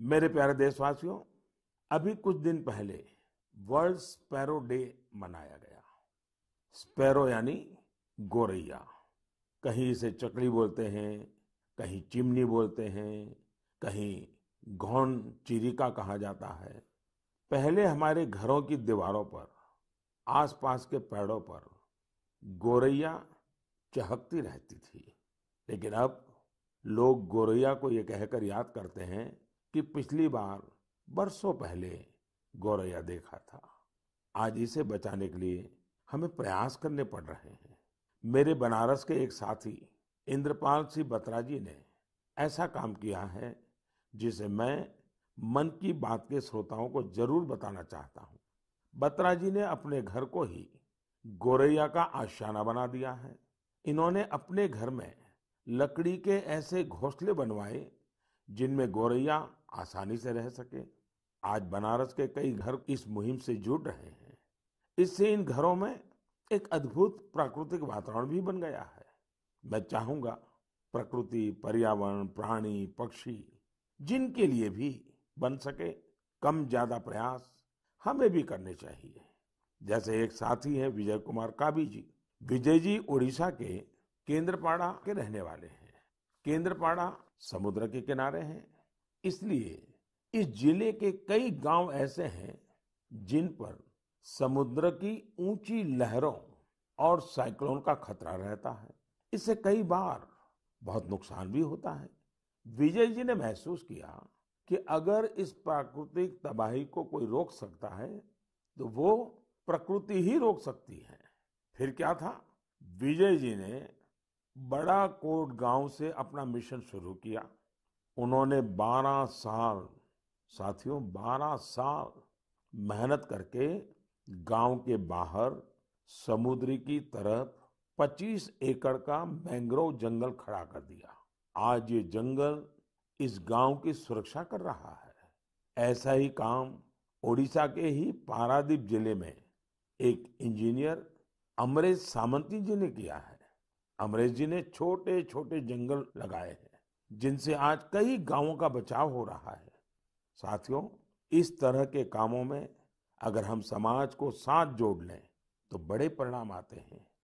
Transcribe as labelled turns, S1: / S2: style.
S1: मेरे प्यारे देशवासियों अभी कुछ दिन पहले वर्ल्ड स्पैरो डे मनाया गया स्पैरो यानी गोरैया कहीं इसे चकड़ी बोलते हैं कहीं चिमनी बोलते हैं कहीं घौन चिरिका कहा जाता है पहले हमारे घरों की दीवारों पर आसपास के पेड़ों पर गोरैया चहकती रहती थी लेकिन अब लोग गोरैया को ये कहकर याद करते हैं कि पिछली बार बरसों पहले गौरैया देखा था आज इसे बचाने के लिए हमें प्रयास करने पड़ रहे हैं मेरे बनारस के एक साथी इंद्रपाल सिंह बत्रा जी ने ऐसा काम किया है जिसे मैं मन की बात के श्रोताओं को जरूर बताना चाहता हूँ बत्रा जी ने अपने घर को ही गोरैया का आशाना बना दिया है इन्होंने अपने घर में लकड़ी के ऐसे घोंसले बनवाए जिनमें गोरैया आसानी से रह सके आज बनारस के कई घर इस मुहिम से जुड़ रहे हैं इससे इन घरों में एक अद्भुत प्राकृतिक वातावरण भी बन गया है मैं चाहूंगा प्रकृति पर्यावरण प्राणी पक्षी जिनके लिए भी बन सके कम ज्यादा प्रयास हमें भी करने चाहिए जैसे एक साथी है विजय कुमार काबी जी विजय जी ओडिशा के केंद्रपाड़ा के रहने वाले हैं केंद्रपाड़ा समुद्र के किनारे हैं इसलिए इस जिले के कई गांव ऐसे हैं जिन पर समुद्र की ऊंची लहरों और साइक्लोन का खतरा रहता है इससे कई बार बहुत नुकसान भी होता है विजय जी ने महसूस किया कि अगर इस प्राकृतिक तबाही को कोई रोक सकता है तो वो प्रकृति ही रोक सकती है फिर क्या था विजय जी ने बड़ा कोट गांव से अपना मिशन शुरू किया उन्होंने 12 साल साथियों 12 साल मेहनत करके गांव के बाहर समुद्री की तरफ 25 एकड़ का मैंग्रोव जंगल खड़ा कर दिया आज ये जंगल इस गांव की सुरक्षा कर रहा है ऐसा ही काम ओडिशा के ही पारादीप जिले में एक इंजीनियर अमरेश सामंती जी ने किया है अमरेश जी ने छोटे छोटे जंगल लगाए हैं जिनसे आज कई गांवों का बचाव हो रहा है साथियों इस तरह के कामों में अगर हम समाज को साथ जोड़ लें तो बड़े परिणाम आते हैं